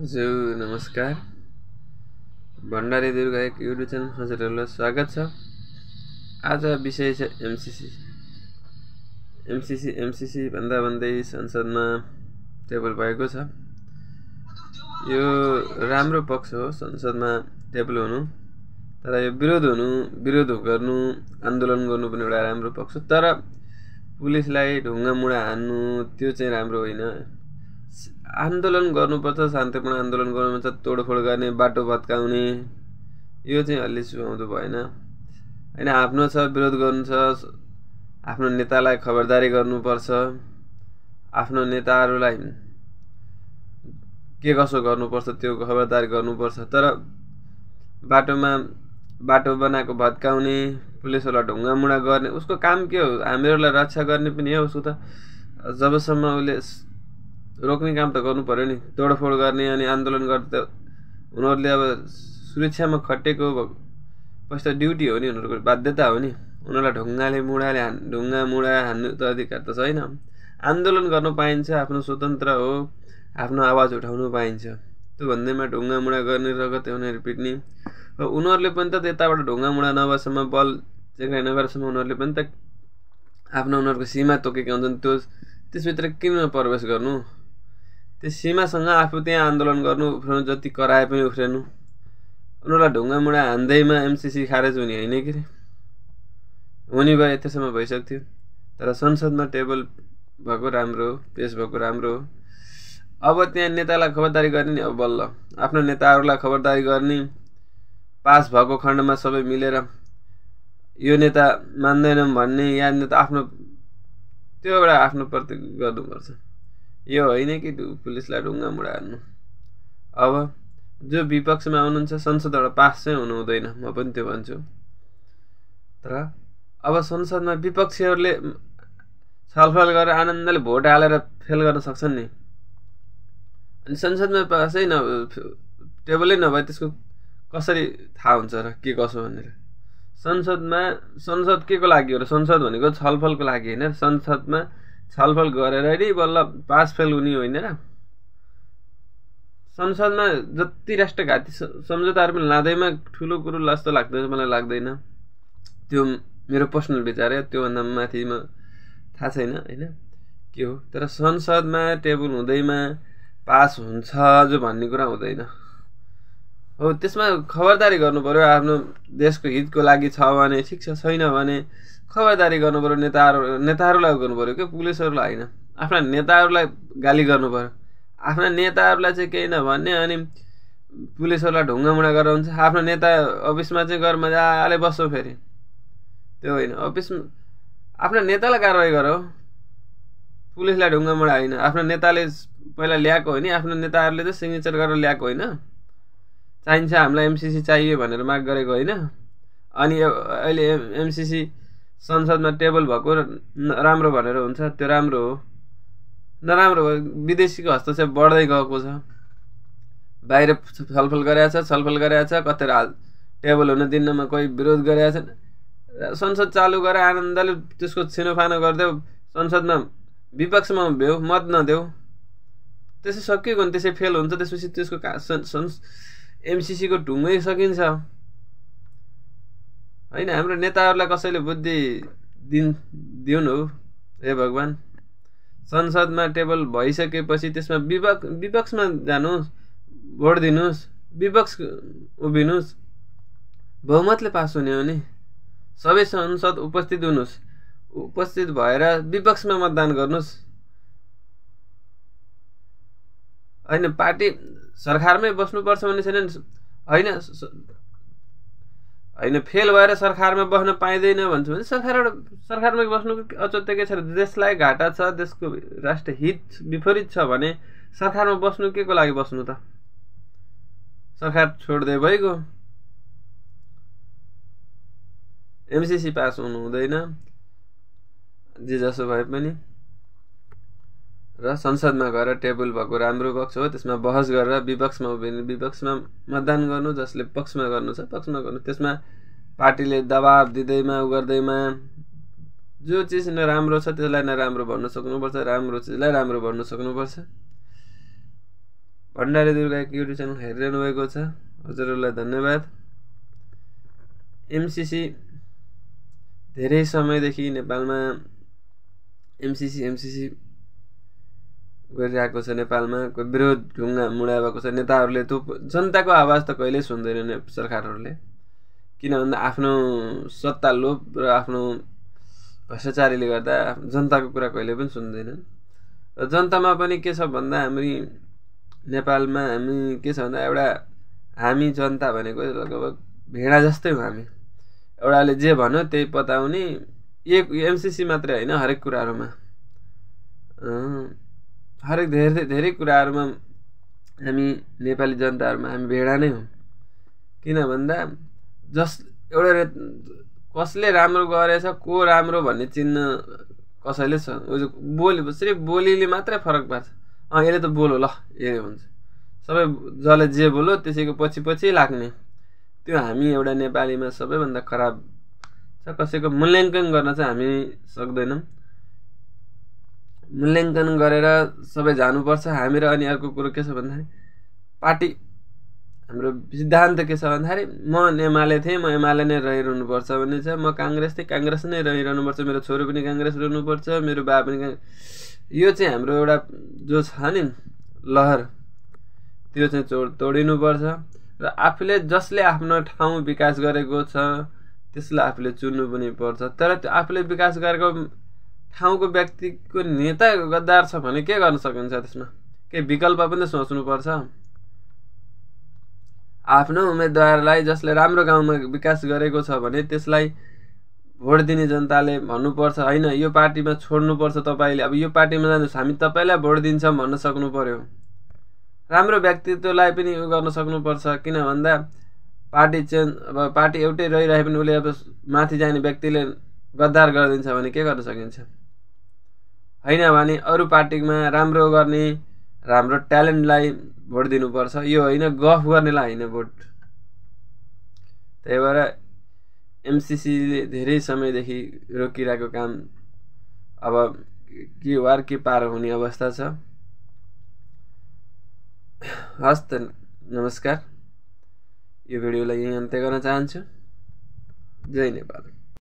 हजुर नमस्कार भण्डारी दुर्गा एक युट्युब च्यानल हजुरहरूलाई स्वागत छ आज विषय छ एमसिसी एमसिसी एमसिसी भन्दा भन्दै संसदमा टेबल भएको छ यो राम्रो पक्ष हो संसदमा टेबल हुनु तर यो विरोध हुनु विरोध गर्नु आन्दोलन गर्नु पनि एउटा राम्रो पक्ष हो तर पुलिसलाई ढुङ्गा मुढा हान्नु त्यो चाहिँ राम्रो होइन आन्दोलन गर्नुपर्छ शान्तिपूर्ण आन्दोलन गर्नुपर्छ तोडफोड गर्ने बाटो भत्काउने यो चाहिँ अलि सुहाउँदो भएन होइन आफ्नो छ विरोध गर्नु छ आफ्नो नेतालाई खबरदारी गर्नुपर्छ आफ्नो नेताहरूलाई के कसो गर्नुपर्छ त्यो खबरदारी गर्नुपर्छ तर बाटोमा बाटो बनाएको भत्काउने पुलिसहरूलाई ढुङ्गामुढा गर्ने उसको काम के हो हामीहरूलाई रक्षा गर्ने पनि हो उसको त जबसम्म उसले रोक्ने काम त गर्नु पऱ्यो नि तोडफोड गर्ने अनि आन्दोलन गर्दा उनीहरूले अब सुरक्षामा खटेको त ड्युटी हो नि उनीहरूको बाध्यता हो नि उनीहरूलाई ढुङ्गाले मुढाले हान् ढुङ्गा मुढा हान्नु त अधिकार त छैन आन्दोलन गर्नु पाइन्छ आफ्नो स्वतन्त्र हो आफ्नो आवाज उठाउनु पाइन्छ त्यो भन्दैमा ढुङ्गा मुढा गर्ने रगत उनीहरू पिट्ने र उनीहरूले पनि त त्यताबाट ढुङ्गा मुढा नभएसम्म बल चेक्राइ नगरेसम्म उनीहरूले पनि त आफ्नो उनीहरूको सीमा तोकेका हुन्छन् त्यो त्यसभित्र किन प्रवेश गर्नु त्यो सीमासँग आफू त्यहाँ आन्दोलन गर्नु उफ्रनु जति कराए पनि उफ्रिनु उनीहरूलाई ढुङ्गा मुढा हान्दैमा एमसिसी खारेज हुने होइन कि अरे हुने भए यतिसम्म भइसक्थ्यो तर संसदमा टेबल भएको राम्रो हो पेस भएको राम्रो हो अब त्यहाँ नेतालाई खबरदारी गर्ने नि अब बल्ल आफ्नो नेताहरूलाई खबरदारी गर्ने पास भएको खण्डमा सबै मिलेर यो नेता मान्दैनौँ भन्ने या नेता आफ्नो त्यो एउटा आफ्नो प्रति गर्नुपर्छ यो होइन कि पुलिसलाई ढुङ्गा मुढा हार्नु अब जो विपक्षमा आउनुहुन्छ संसदबाट पास चाहिँ हुनु हुँदैन म पनि त्यो भन्छु तर अब संसदमा विपक्षीहरूले छलफल गरेर आनन्दले भोट हालेर फेल गर्न सक्छन् नि अनि संसदमा पासै न टेबलै नभए त्यसको कसरी थाहा हुन्छ र के कसो भनेर संसदमा संसद के को लागि हो र संसद भनेको छलफलको लागि होइन संसदमा छलफल गरेर नि बल्ल पास फेल हुने होइन र संसदमा जति राष्ट्रघाती सम्झौताहरू पनि लाँदैमा ठुलो कुरो जस्तो लाग्दैन मलाई लाग्दैन त्यो मेरो पर्सनल विचार हो त्योभन्दा माथि म थाहा छैन होइन के हो तर संसदमा टेबल हुँदैमा पास हुन्छ जो भन्ने कुरा हुँदैन हो त्यसमा खबरदारी गर्नु पऱ्यो आफ्नो देशको हितको लागि छ भने ठिक छ छैन भने खबरदारी पऱ्यो नेताहरू नेताहरूलाई गर्नु पऱ्यो क्या पुलिसहरूलाई होइन आफ्ना नेताहरूलाई गाली गर्नु पऱ्यो आफ्ना नेताहरूलाई चाहिँ केही नभन्ने अनि पुलिसहरूलाई ढुङ्गा गरेर हुन्छ आफ्नो नेता अफिसमा चाहिँ गएर मजाले बस्छौ फेरि त्यो होइन अफिस आफ्ना नेतालाई कारवाही गर पुलिसलाई ढुङ्गामुढा होइन आफ्नो नेताले पहिला ल्याएको होइन आफ्नो नेताहरूले चाहिँ सिग्नेचर गरेर ल्याएको होइन चाहिन्छ हामीलाई एमसिसी चाहियो भनेर माग गरेको होइन अनि अहिले एमसिसी संसदमा टेबल भएको राम्रो भनेर हुन्छ त्यो राम्रो हो नराम्रो भयो विदेशीको हस्तक्षेप बढ्दै गएको छ बाहिर छलफल गरेछ छलफल कतिवटा हाल टेबल हुन दिनमा कोही विरोध गरेका छन् संसद चालु गरेर आनन्दले त्यसको छिनोफानो गरिदेऊ संसदमा विपक्षमा भ्यौ मत नदेऊ त्यसै सकिएको नि त्यसै फेल हुन्छ त्यसपछि त्यसको का एमसिसीको ढुङ्गै सकिन्छ होइन हाम्रो नेताहरूलाई कसैले बुद्धि दिन दिउनु हो हे भगवान् संसदमा टेबल भइसकेपछि त्यसमा विपक्ष विपक्षमा जानुहोस् भोट दिनुहोस् विपक्ष उभिनुहोस् बहुमतले पास हुने हो नि सबै संसद उपस्थित हुनुहोस् उपस्थित भएर विपक्षमा मतदान गर्नुहोस् होइन पार्टी सरकारमै बस्नुपर्छ भन्ने छैन होइन होइन फेल भएर सरकारमा बस्न पाइँदैन भन्छु भने सरकार सरकारमा बस्नुको अचोत्य के छ देशलाई घाटा छ देशको राष्ट्र हित विपरीत छ भने सरकारमा बस्नु के को लागि बस्नु त सरकार छोड्दै भइगयो एमसिसी पास हुनु हुँदैन जे जसो भए पनि र संसदमा गएर टेबल भएको राम्रो पक्ष हो त्यसमा बहस गरेर विपक्षमा उभिने विपक्षमा मतदान गर्नु जसले पक्षमा गर्नु छ पक्षमा गर्नु त्यसमा पार्टीले दबाब दिँदैमा उ गर्दैमा जो चिज नराम्रो छ त्यसलाई नराम्रो भन्न सक्नुपर्छ राम्रो चिजलाई राम्रो भन्न सक्नुपर्छ भण्डारी दुर्गा युट्युब च्यानल हेरिरहनु भएको छ हजुरहरूलाई धन्यवाद एमसिसी धेरै समयदेखि नेपालमा एमसिसी एमसिसी गरिरहेको छ नेपालमा विरोध ढुङ्गा मुडा भएको छ नेताहरूले त्यो जनताको आवाज त कहिल्यै ने सरकारहरूले किन भन्दा आफ्नो सत्ता लोप र आफ्नो भ्रष्टाचारीले गर्दा जनताको कुरा कहिले पनि सुन्दैनन् र जनतामा पनि के छ भन्दा हामी नेपालमा हामी के छ भन्दा एउटा हामी जनता भनेको लगभग भेडा जस्तै हो हामी एउटाले जे भन्यो त्यही पताउने एक एमसिसी मात्रै होइन हरेक कुराहरूमा हरेक धेरै धेरै कुराहरूमा हामी नेपाली जनताहरूमा हामी भेडा नै हौँ किन भन्दा जस एउटा कसले राम्रो गरेछ को राम्रो भन्ने चिन्न कसैले छ उयो बोली सिर्फ बोलीले मात्रै फरक पार्छ अँ यसले त बोलो ल ए हुन्छ सबै जसले जे बोलो त्यसैको पछि पछि लाग्ने त्यो हामी एउटा नेपालीमा सबैभन्दा खराब छ कसैको मूल्याङ्कन गर्न चाहिँ हामी सक्दैनौँ मूल्याङ्कन गरेर सबै जानुपर्छ हामी र अनि अर्को कुरो के छ भन्दाखेरि पार्टी हाम्रो सिद्धान्त के छ भन्दाखेरि म एमाले थिएँ म एमाले नै रहिरहनुपर्छ भन्ने छ म काङ्ग्रेस थिएँ काङ्ग्रेस नै रहिरहनुपर्छ मेरो छोरो पनि काङ्ग्रेस रहनुपर्छ मेरो बा पनि यो चाहिँ हाम्रो एउटा जो छ नि लहर त्यो चाहिँ चो तोडिनुपर्छ र आफूले जसले आफ्नो ठाउँ विकास गरेको छ त्यसलाई आफूले चुन्नु पनि पर्छ तर त्यो आफूले विकास गरेको ठाउँको व्यक्तिको नेता गद्दार छ भने के गर्न सकिन्छ त्यसमा केही विकल्प पनि सोच्नुपर्छ आफ्नो उम्मेदवारलाई जसले राम्रो गाउँमा विकास गरेको छ भने त्यसलाई भोट दिने जनताले भन्नुपर्छ होइन यो पार्टीमा छोड्नुपर्छ तपाईँले अब यो पार्टीमा जानुहोस् हामी तपाईँलाई भोट दिन्छौँ भन्न सक्नु पर्यो राम्रो व्यक्तित्वलाई पनि उयो गर्न सक्नुपर्छ किन भन्दा पार्टी चेन्ज अब पार्टी एउटै रहिरहे पनि उसले अब माथि जाने व्यक्तिले गद्दार गरिदिन्छ भने के गर्न सकिन्छ होइन भने अरू पार्टीमा राम्रो गर्ने राम्रो ट्यालेन्टलाई भोट दिनुपर्छ यो होइन गफ गर्नेलाई होइन भोट त्यही भएर एमसिसीले धेरै समयदेखि रोकिरहेको काम अब के वार के पार हुने अवस्था छ हस् त नमस्कार यो भिडियोलाई यहीँ अन्त्य गर्न चाहन्छु जय नेपाल